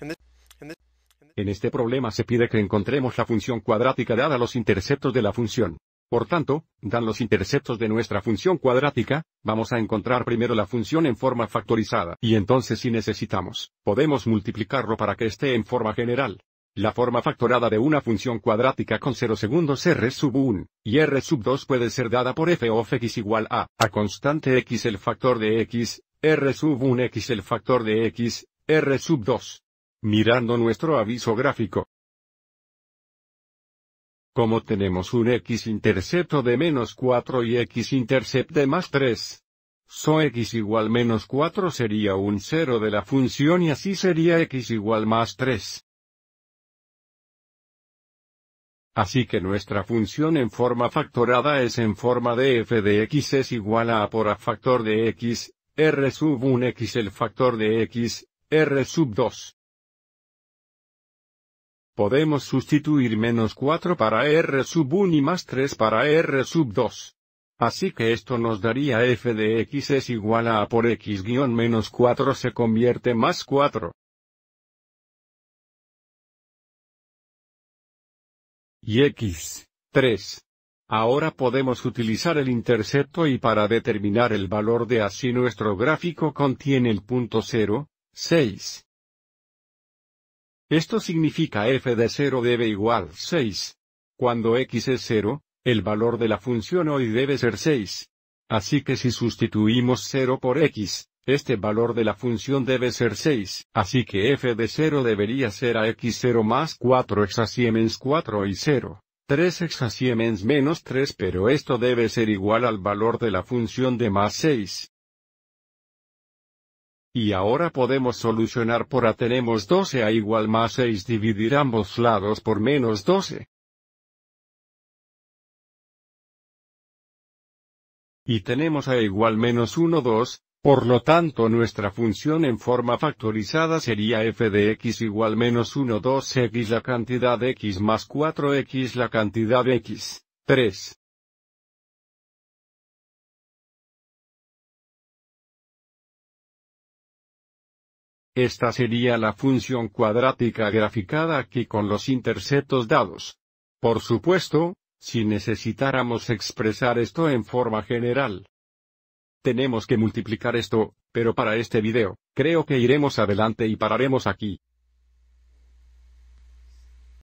Este, este, este en este problema se pide que encontremos la función cuadrática dada los interceptos de la función. Por tanto, dan los interceptos de nuestra función cuadrática, vamos a encontrar primero la función en forma factorizada y entonces si necesitamos, podemos multiplicarlo para que esté en forma general. La forma factorada de una función cuadrática con 0 segundos r sub 1 y r sub 2 puede ser dada por f of x igual a a constante x el factor de x, r sub 1 x el factor de x, r sub 2. Mirando nuestro aviso gráfico. Como tenemos un x-intercepto de menos 4 y x-intercept de más 3, so x igual menos 4 sería un 0 de la función y así sería x igual más 3. Así que nuestra función en forma factorada es en forma de f de x es igual a a por a factor de x, r sub 1 x el factor de x, r sub 2 podemos sustituir menos 4 para r sub 1 y más 3 para r sub 2. Así que esto nos daría f de x es igual a a por x guión menos 4 se convierte más 4. Y x, 3. Ahora podemos utilizar el intercepto y para determinar el valor de así nuestro gráfico contiene el punto 0, 6. Esto significa f de 0 debe igual 6. Cuando x es 0, el valor de la función hoy debe ser 6. Así que si sustituimos 0 por x, este valor de la función debe ser 6, así que f de 0 debería ser a x0 más 4 hexasiemens 4 y 0. 3 hexasiemens menos 3 pero esto debe ser igual al valor de la función de más 6. Y ahora podemos solucionar por A tenemos 12 A igual más 6 dividir ambos lados por menos 12. Y tenemos A igual menos 1 2, por lo tanto nuestra función en forma factorizada sería f de x igual menos 1 2 x la cantidad x más 4 x la cantidad x, 3. Esta sería la función cuadrática graficada aquí con los interceptos dados. Por supuesto, si necesitáramos expresar esto en forma general. Tenemos que multiplicar esto, pero para este video, creo que iremos adelante y pararemos aquí.